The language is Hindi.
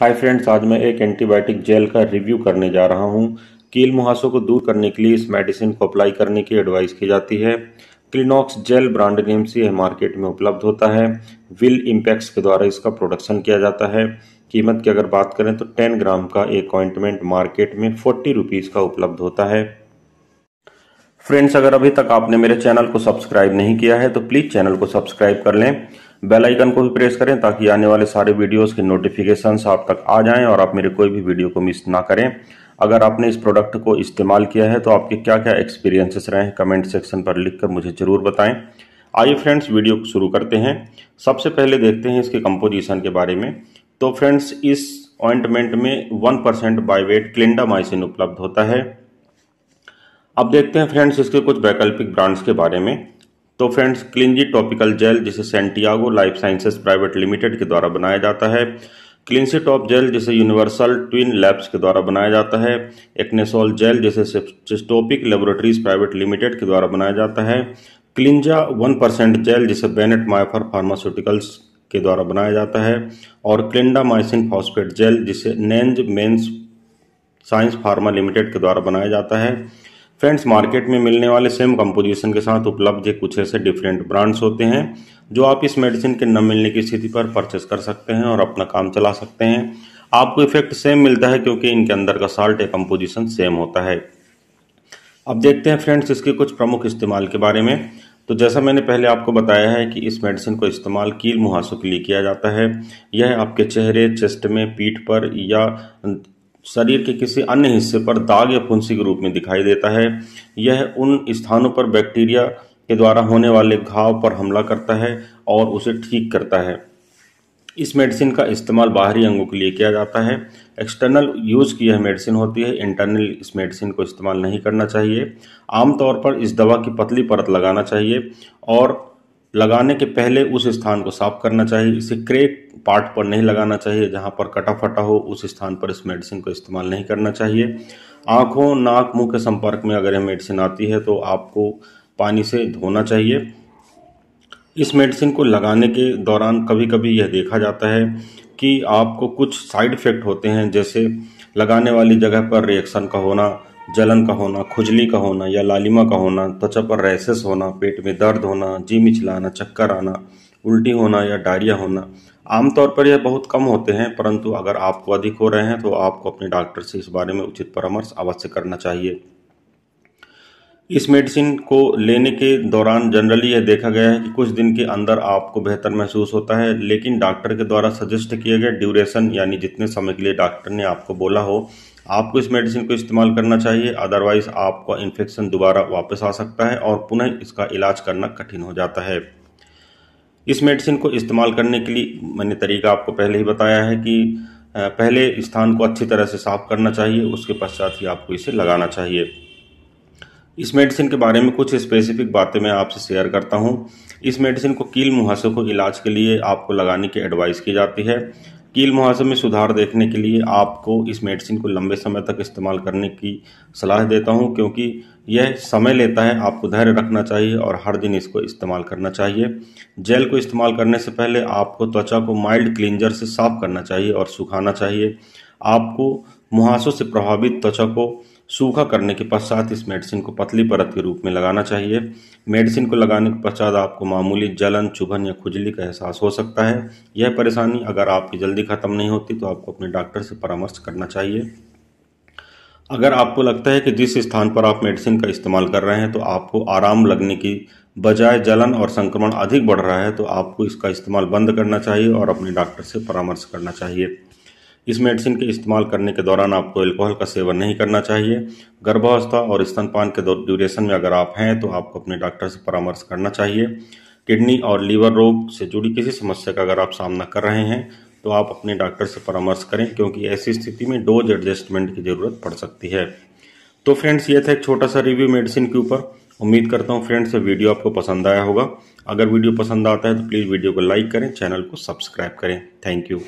हाय फ्रेंड्स आज मैं एक एंटीबायोटिक जेल का रिव्यू करने जा रहा हूं कील मुहासों को दूर करने के लिए इस मेडिसिन को अप्लाई करने की एडवाइस की जाती है क्लिनॉक्स जेल ब्रांड नेम से यह मार्केट में उपलब्ध होता है विल इम्पैक्स के द्वारा इसका प्रोडक्शन किया जाता है कीमत की अगर बात करें तो टेन ग्राम का एक अकॉइंटमेंट मार्केट में फोर्टी रुपीज़ का उपलब्ध होता है फ्रेंड्स अगर अभी तक आपने मेरे चैनल को सब्सक्राइब नहीं किया है तो प्लीज़ चैनल को सब्सक्राइब कर लें बेल आइकन को भी प्रेस करें ताकि आने वाले सारे वीडियोस के नोटिफिकेशंस आप तक आ जाएं और आप मेरे कोई भी वीडियो को मिस ना करें अगर आपने इस प्रोडक्ट को इस्तेमाल किया है तो आपके क्या क्या एक्सपीरियंसेस रहे हैं कमेंट सेक्शन पर लिख कर मुझे ज़रूर बताएं आइए फ्रेंड्स वीडियो को शुरू करते हैं सबसे पहले देखते हैं इसके कंपोजिशन के बारे में तो फ्रेंड्स इस ऑइंटमेंट में वन परसेंट बायवेट क्लिंडामाइसिन उपलब्ध होता है अब देखते हैं फ्रेंड्स इसके कुछ वैकल्पिक ब्रांड्स के बारे में तो फ्रेंड्स क्लिंजी टॉपिकल जेल जिसे Santiago life sciences private limited के द्वारा बनाया जाता है क्लिंसी टॉप जेल जिसे यूनिवर्सल ट्विन लैब्स के द्वारा बनाया जाता है एक्नेसोल जेल जिसे सिस्टोपिक लेबोरेटरीज प्राइवेट लिमिटेड के द्वारा बनाया जाता है क्लिंजा वन परसेंट जेल जिसे बेनेट माइफर फार्मास्यूटिकल्स के द्वारा बनाया जाता है और क्लिंडामाइसिन फॉस्फेट जेल जिसे नेंज मेन्स साइंस फार्मा लिमिटेड के द्वारा बनाया जाता है फ्रेंड्स मार्केट में मिलने वाले सेम कंपोजिशन के साथ उपलब्ध कुछ ऐसे डिफरेंट ब्रांड्स होते हैं जो आप इस मेडिसिन के न मिलने की स्थिति पर परचेस कर सकते हैं और अपना काम चला सकते हैं आपको इफेक्ट सेम मिलता है क्योंकि इनके अंदर का साल्ट या कंपोजिशन सेम होता है अब देखते हैं फ्रेंड्स इसके कुछ प्रमुख इस्तेमाल के बारे में तो जैसा मैंने पहले आपको बताया है कि इस मेडिसिन को इस्तेमाल कील मुहासों के लिए किया जाता है यह आपके चेहरे चेस्ट में पीठ पर या शरीर के किसी अन्य हिस्से पर दाग या फुंसी के रूप में दिखाई देता है यह उन स्थानों पर बैक्टीरिया के द्वारा होने वाले घाव पर हमला करता है और उसे ठीक करता है इस मेडिसिन का इस्तेमाल बाहरी अंगों के लिए किया जाता है एक्सटर्नल यूज़ की यह मेडिसिन होती है इंटरनल इस मेडिसिन को इस्तेमाल नहीं करना चाहिए आमतौर पर इस दवा की पतली परत लगाना चाहिए और लगाने के पहले उस स्थान को साफ करना चाहिए इसे क्रेक पार्ट पर नहीं लगाना चाहिए जहाँ पर कटा फटा हो उस स्थान पर इस मेडिसिन को इस्तेमाल नहीं करना चाहिए आँखों नाक मुंह के संपर्क में अगर यह मेडिसिन आती है तो आपको पानी से धोना चाहिए इस मेडिसिन को लगाने के दौरान कभी कभी यह देखा जाता है कि आपको कुछ साइड इफ़ेक्ट होते हैं जैसे लगाने वाली जगह पर रिएक्शन का होना जलन का होना खुजली का होना या लालिमा का होना त्वचा पर रैसेस होना पेट में दर्द होना जी मिचलाना चक्कर आना उल्टी होना या डायरिया होना आमतौर पर यह बहुत कम होते हैं परंतु अगर आपको अधिक हो रहे हैं तो आपको अपने डॉक्टर से इस बारे में उचित परामर्श अवश्य करना चाहिए इस मेडिसिन को लेने के दौरान जनरली यह देखा गया है कि कुछ दिन के अंदर आपको बेहतर महसूस होता है लेकिन डॉक्टर के द्वारा सजेस्ट किए गए ड्यूरेशन यानी जितने समय के लिए डॉक्टर ने आपको बोला हो आपको इस मेडिसिन को इस्तेमाल करना चाहिए अदरवाइज आपका इन्फेक्शन दोबारा वापस आ सकता है और पुनः इसका इलाज करना कठिन हो जाता है इस मेडिसिन को इस्तेमाल करने के लिए मैंने तरीका आपको पहले ही बताया है कि पहले स्थान को अच्छी तरह से साफ करना चाहिए उसके पश्चात ही आपको इसे लगाना चाहिए इस मेडिसिन के बारे में कुछ स्पेसिफिक बातें मैं आपसे शेयर करता हूँ इस मेडिसिन को कील मुहासे को इलाज के लिए आपको लगाने की एडवाइस की जाती है कील मुहासे में सुधार देखने के लिए आपको इस मेडिसिन को लंबे समय तक इस्तेमाल करने की सलाह देता हूं क्योंकि यह समय लेता है आपको धैर्य रखना चाहिए और हर दिन इसको इस्तेमाल करना चाहिए जेल को इस्तेमाल करने से पहले आपको त्वचा को माइल्ड क्लिंजर से साफ करना चाहिए और सुखाना चाहिए आपको मुहासों से प्रभावित त्वचा को सूखा करने के पश्चात इस मेडिसिन को पतली परत के रूप में लगाना चाहिए मेडिसिन को लगाने के पश्चात आपको मामूली जलन चुभन या खुजली का एहसास हो सकता है यह परेशानी अगर आपकी जल्दी ख़त्म नहीं होती तो आपको अपने डॉक्टर से परामर्श करना चाहिए अगर आपको लगता है कि जिस स्थान पर आप मेडिसिन का इस्तेमाल कर रहे हैं तो आपको आराम लगने की बजाय जलन और संक्रमण अधिक बढ़ रहा है तो आपको इसका इस्तेमाल बंद करना चाहिए और अपने डॉक्टर से परामर्श करना चाहिए इस मेडिसिन के इस्तेमाल करने के दौरान आपको एल्कोहल का सेवन नहीं करना चाहिए गर्भावस्था और स्तनपान के ड्यूरेशन में अगर आप हैं तो आपको अपने डॉक्टर से परामर्श करना चाहिए किडनी और लीवर रोग से जुड़ी किसी समस्या का अगर आप सामना कर रहे हैं तो आप अपने डॉक्टर से परामर्श करें क्योंकि ऐसी स्थिति में डोज एडजस्टमेंट की ज़रूरत पड़ सकती है तो फ्रेंड्स ये था एक छोटा सा रिव्यू मेडिसिन के ऊपर उम्मीद करता हूँ फ्रेंड्स ये वीडियो आपको पसंद आया होगा अगर वीडियो पसंद आता है तो प्लीज़ वीडियो को लाइक करें चैनल को सब्सक्राइब करें थैंक यू